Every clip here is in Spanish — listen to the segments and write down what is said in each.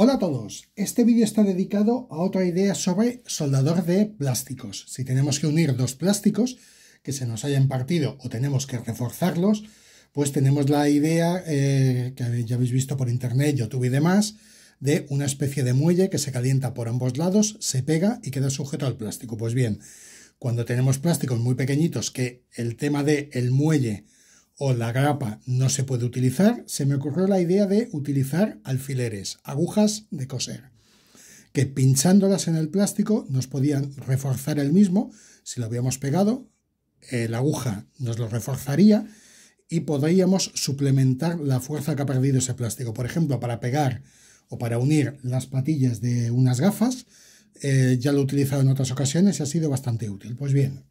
Hola a todos, este vídeo está dedicado a otra idea sobre soldador de plásticos. Si tenemos que unir dos plásticos que se nos hayan partido o tenemos que reforzarlos, pues tenemos la idea eh, que ya habéis visto por internet, YouTube y demás, de una especie de muelle que se calienta por ambos lados, se pega y queda sujeto al plástico. Pues bien, cuando tenemos plásticos muy pequeñitos que el tema del el muelle o la grapa no se puede utilizar, se me ocurrió la idea de utilizar alfileres, agujas de coser, que pinchándolas en el plástico nos podían reforzar el mismo, si lo habíamos pegado, eh, la aguja nos lo reforzaría y podríamos suplementar la fuerza que ha perdido ese plástico. Por ejemplo, para pegar o para unir las patillas de unas gafas, eh, ya lo he utilizado en otras ocasiones y ha sido bastante útil. Pues bien,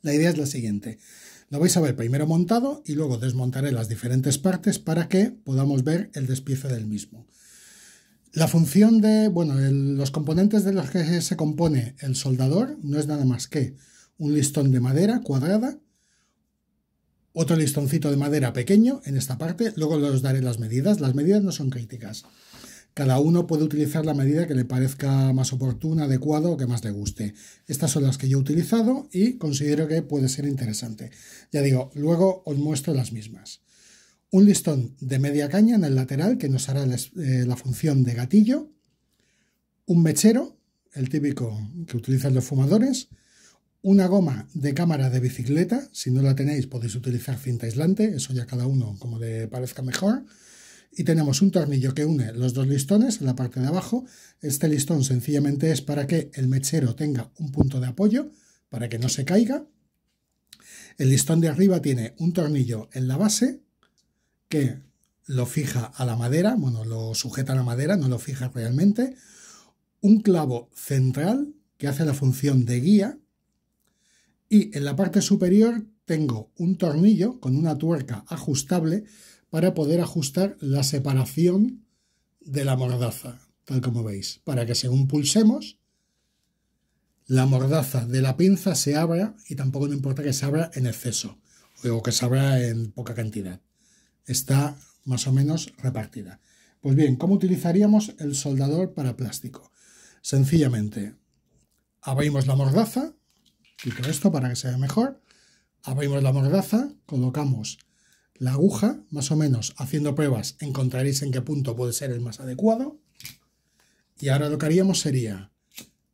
la idea es la siguiente. Lo vais a ver primero montado y luego desmontaré las diferentes partes para que podamos ver el despiece del mismo. La función de, bueno, los componentes de los que se compone el soldador no es nada más que un listón de madera cuadrada, otro listoncito de madera pequeño en esta parte, luego os daré las medidas, las medidas no son críticas. Cada uno puede utilizar la medida que le parezca más oportuna, adecuado o que más le guste. Estas son las que yo he utilizado y considero que puede ser interesante. Ya digo, luego os muestro las mismas. Un listón de media caña en el lateral que nos hará eh, la, función de gatillo. Un mechero, el típico que utilizan los fumadores una goma de cámara de bicicleta, si no la tenéis podéis utilizar cinta aislante, eso ya cada uno como le parezca mejor, y tenemos un tornillo que une los dos listones en la parte de abajo. Este listón sencillamente es para que el mechero tenga un punto de apoyo, para que no se caiga. El listón de arriba tiene un tornillo en la base que lo fija a la madera, bueno, lo sujeta a la madera, no lo fija realmente. Un clavo central que hace la función de guía. Y en la parte superior tengo un tornillo con una tuerca ajustable para poder ajustar la separación de la mordaza, tal como veis, para que según pulsemos, la mordaza de la pinza se abra y tampoco no importa que se abra en exceso o que se abra en poca cantidad. Está más o menos repartida. Pues bien, ¿cómo utilizaríamos el soldador para plástico? Sencillamente, abrimos la mordaza, quito esto para que se vea mejor, abrimos la mordaza, colocamos la aguja, más o menos haciendo pruebas encontraréis en qué punto puede ser el más adecuado. Y ahora lo que haríamos sería,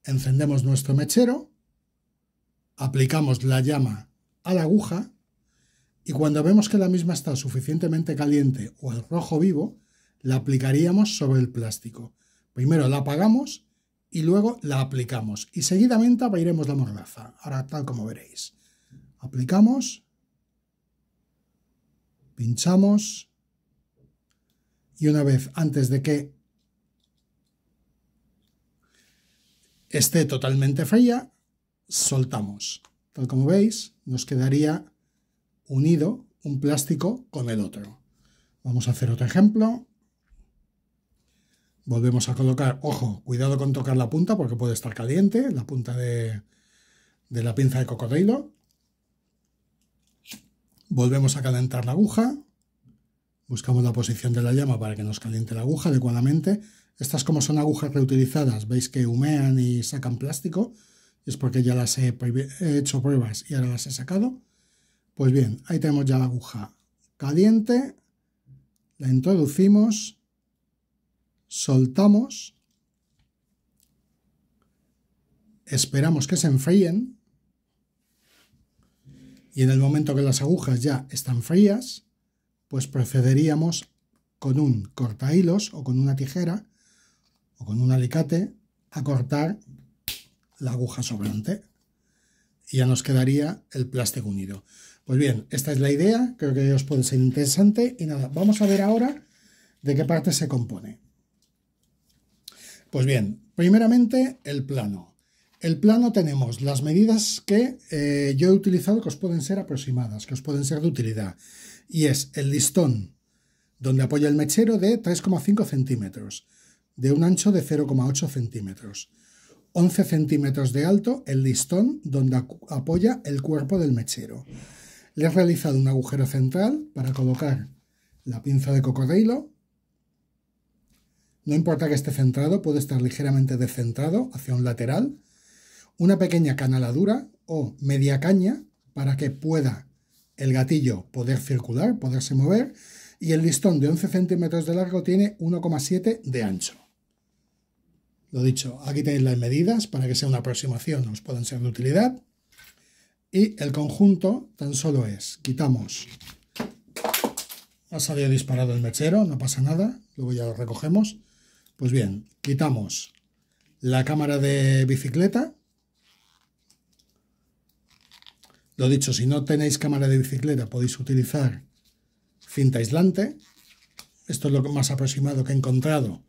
encendemos nuestro mechero, aplicamos la llama a la aguja y cuando vemos que la misma está suficientemente caliente o el rojo vivo, la aplicaríamos sobre el plástico. Primero la apagamos y luego la aplicamos y seguidamente abriremos la mordaza, ahora tal como veréis. Aplicamos, pinchamos y una vez antes de que esté totalmente fría, soltamos. Tal como veis, nos quedaría unido un plástico con el otro. Vamos a hacer otro ejemplo. Volvemos a colocar, ojo, cuidado con tocar la punta porque puede estar caliente, la punta de, de la pinza de cocodrilo. Volvemos a calentar la aguja. Buscamos la posición de la llama para que nos caliente la aguja adecuadamente. Estas como son agujas reutilizadas, veis que humean y sacan plástico. Es porque ya las he, hecho pruebas y ahora las he sacado. Pues bien, ahí tenemos ya la aguja caliente. La introducimos. Soltamos. Esperamos que se enfríen y en el momento que las agujas ya están frías, pues procederíamos con un cortahilos o con una tijera o con un alicate a cortar la aguja sobrante y ya nos quedaría el plástico unido. Pues bien, esta es la idea, creo que os puede ser interesante y nada, vamos a ver ahora de qué parte se compone. Pues bien, primeramente el plano. El plano tenemos las medidas que eh, yo he utilizado que os pueden ser aproximadas, que os pueden ser de utilidad. Y es el listón, donde apoya el mechero de 3,5 centímetros, de un ancho de 0,8 centímetros. 11 centímetros de alto el listón donde apoya el cuerpo del mechero. Le he realizado un agujero central para colocar la pinza de cocodrilo. No importa que esté centrado, puede estar ligeramente descentrado hacia un lateral una pequeña canaladura o media caña para que pueda el gatillo poder circular, poderse mover, y el listón de 11 centímetros de largo tiene 1,7 de ancho. Lo dicho, aquí tenéis las medidas para que sea una aproximación, os puedan ser de utilidad. Y el conjunto tan solo es, quitamos, ha salido disparado el mechero, no pasa nada, luego ya lo recogemos. Pues bien, quitamos la cámara de bicicleta, Lo dicho, si no tenéis cámara de bicicleta podéis utilizar cinta aislante. Esto es lo más aproximado que he encontrado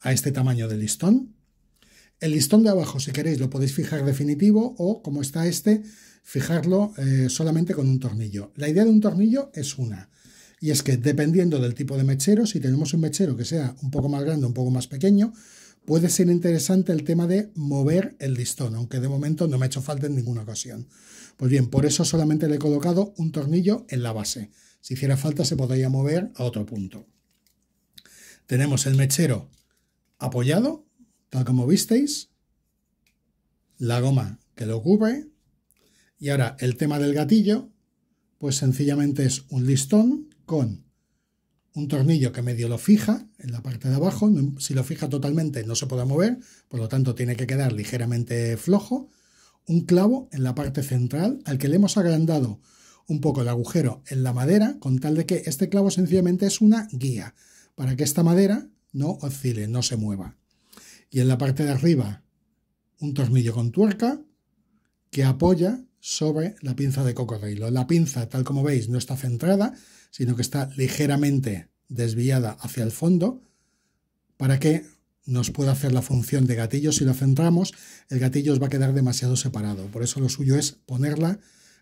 a este tamaño de listón. El listón de abajo, si queréis, lo podéis fijar definitivo o, como está este, fijarlo eh, solamente con un tornillo. La idea de un tornillo es una, y es que dependiendo del tipo de mechero, si tenemos un mechero que sea un poco más grande, un poco más pequeño, puede ser interesante el tema de mover el listón, aunque de momento no me ha hecho falta en ninguna ocasión. Pues bien, por eso solamente le he colocado un tornillo en la base. Si hiciera falta se podría mover a otro punto. Tenemos el mechero apoyado, tal como visteis, la goma que lo cubre, y ahora el tema del gatillo, pues sencillamente es un listón con un tornillo que medio lo fija en la parte de abajo. Si lo fija totalmente no se puede mover, por lo tanto tiene que quedar ligeramente flojo. Un clavo en la parte central al que le hemos agrandado un poco de agujero en la madera con tal de que este clavo sencillamente es una guía para que esta madera no oscile, no se mueva. Y en la parte de arriba un tornillo con tuerca que apoya sobre la pinza de cocodrilo. La pinza, tal como veis, no está centrada, sino que está ligeramente desviada hacia el fondo para que nos pueda hacer la función de gatillo. Si lo centramos, el gatillo os va a quedar demasiado separado. Por eso lo suyo es ponerla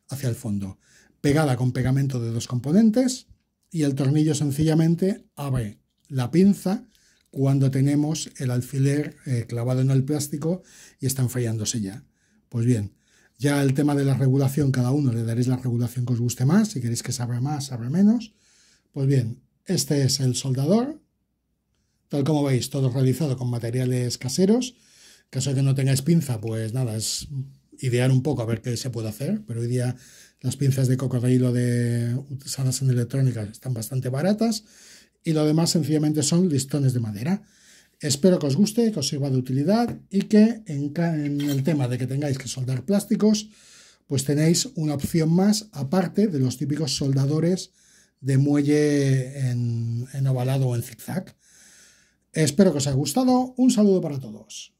hacia el fondo. Pegada con pegamento de dos componentes y el tornillo sencillamente abre la pinza cuando tenemos el alfiler eh, clavado en el plástico y está enfriándose ya. Pues bien, ya el tema de la regulación, cada uno le daréis la regulación que os guste más, si queréis que se abra más, se menos. Pues bien, este es el soldador, tal como veis, todo realizado con materiales caseros. En caso de que no tengáis pinza, pues nada, es idear un poco a ver qué se puede hacer, pero hoy día las pinzas de cocodrilo de, usadas en electrónica están bastante baratas y lo demás sencillamente son listones de madera. Espero que os guste, que os sirva de utilidad y que en, el tema de que tengáis que soldar plásticos, pues tenéis una opción más aparte de los típicos soldadores de muelle en, en ovalado o en zigzag. Espero que os haya gustado. Un saludo para todos.